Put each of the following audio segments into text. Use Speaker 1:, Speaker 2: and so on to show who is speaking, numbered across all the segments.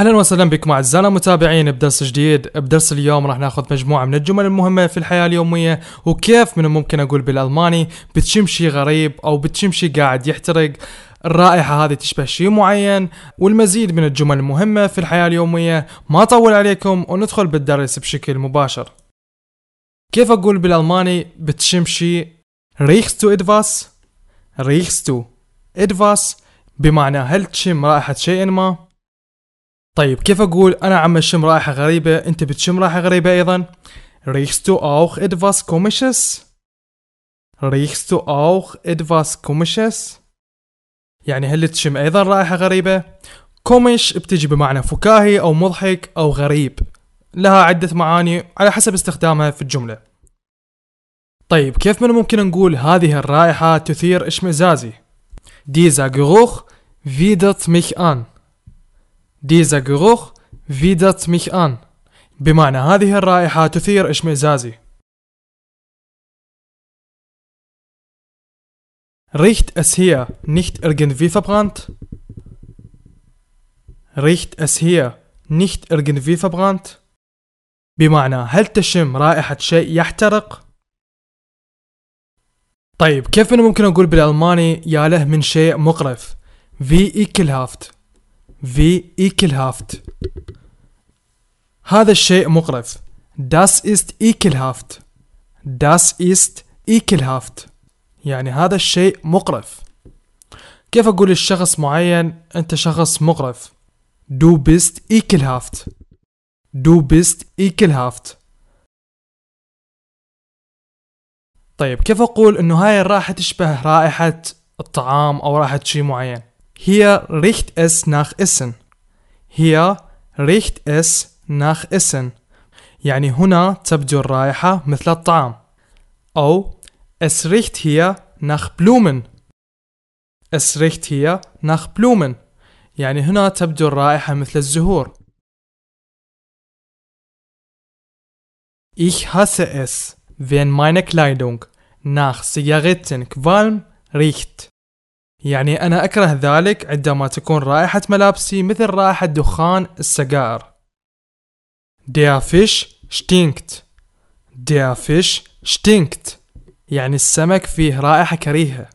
Speaker 1: اهلا وسهلا بكم اعزائنا المتابعين بدرس جديد بدرس اليوم راح ناخذ مجموعه من الجمل المهمه في الحياه اليوميه وكيف من الممكن اقول بالالماني بتشمشي غريب او بتشمشي قاعد يحترق الرائحة هذه تشبه شيء معين والمزيد من الجمل المهمة في الحياة اليومية ما طول عليكم وندخل بالدرس بشكل مباشر كيف أقول بالألماني بتشمشي ريخستو إدفاس ريخستو إدفاس بمعنى هل تشم رائحة شيء ما طيب كيف اقول انا عم اشم رائحة غريبة انت بتشم رائحة غريبة ايضا ريخست du اوخ ادفاس كوميشس ريخست du اوخ ادفاس كوميشس يعني هل تشم ايضا رائحة غريبة؟ كوميش بتجي بمعنى فكاهي او مضحك او غريب لها عدة معاني على حسب استخدامها في الجملة طيب كيف من ممكن نقول هذه الرائحة تثير اشمئزازي؟ ديزا جروخ فيدت mich an dieser Geruch widert mich an. بمعنى هذه الرائحة تثير اشمئزازي. Riecht es hier nicht irgendwie verbrannt? Riecht es hier nicht irgendwie verbrannt? بمعنى هل تشم رائحة شيء يحترق؟ طيب كيف أنا ممكن أقول بالألماني يا له من شيء مقرف؟ في إيكلهافت wie ekelhaft. هذا الشيء مقرف. Das ist ekelhaft. Das ist ekelhaft. يعني هذا الشيء مقرف. كيف أقول الشخص معين أنت شخص مقرف؟ Du bist ekelhaft. Du bist ekelhaft. طيب كيف أقول إنه هاي الرائحة تشبه رائحة الطعام أو رائحة شيء معين؟ Hier riecht es nach Essen. Hier riecht es nach Essen. يعني هنا تبدو الرائحة مثل الطعام. أو es riecht hier nach Blumen. Es riecht hier nach Blumen. يعني هنا تبدو الرائحة مثل الزهور. Ich hasse es, wenn meine Kleidung nach Zigarettenqualm riecht. يعني أنا أكره ذلك عندما تكون رائحة ملابسي مثل رائحة دخان السجائر. Der Fisch stinkt. Der Fisch stinkt. يعني السمك فيه رائحة كريهة.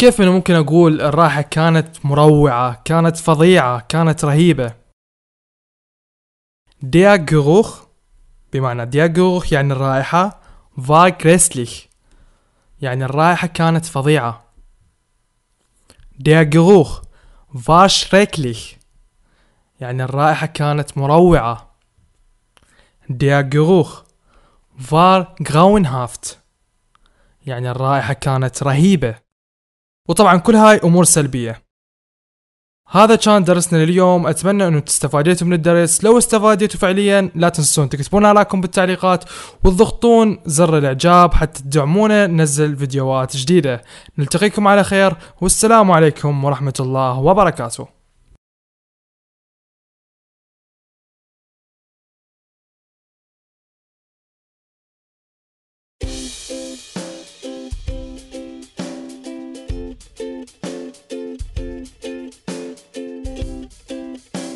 Speaker 1: كيف أنا ممكن أقول الرائحة كانت مروعة، كانت فظيعة، كانت رهيبة؟ Der Geruch بمعنى der Geruch يعني الرائحة war grässlich يعني الرائحة كانت فظيعة Der Geruch war schrecklich يعني الرائحة كانت مروعة Der Geruch war grauenhaft يعني الرائحة كانت رهيبة وطبعا كل هاي أمور سلبية هذا كان درسنا لليوم اتمنى انه تستفاديتوا من الدرس لو استفاديتوا فعليا لا تنسون تكتبون اراءكم بالتعليقات وتضغطون زر الاعجاب حتى تدعمونا ننزل فيديوهات جديده نلتقيكم على خير والسلام عليكم ورحمه الله وبركاته